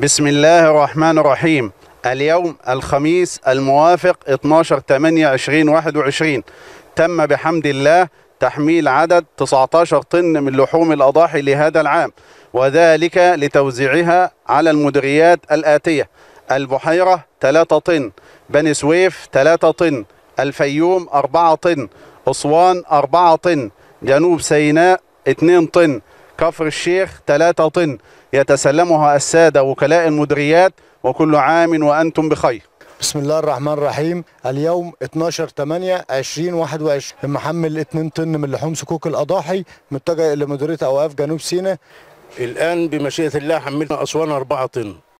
بسم الله الرحمن الرحيم اليوم الخميس الموافق 12 8 2021 تم بحمد الله تحميل عدد 19 طن من لحوم الأضاحي لهذا العام وذلك لتوزيعها على المدريات الآتية البحيرة 3 طن بني سويف 3 طن الفيوم 4 طن أسوان 4 طن جنوب سيناء 2 طن كفر الشيخ 3 طن يتسلمها السادة وكلاء المدريات وكل عام وأنتم بخير بسم الله الرحمن الرحيم اليوم 12 8 2021 المحمل 2 طن من لحوم سكوك الاضاحي متجه الى مديريه اوقاف جنوب سيناء الان بمشيئه الله حملنا اسوان 4 طن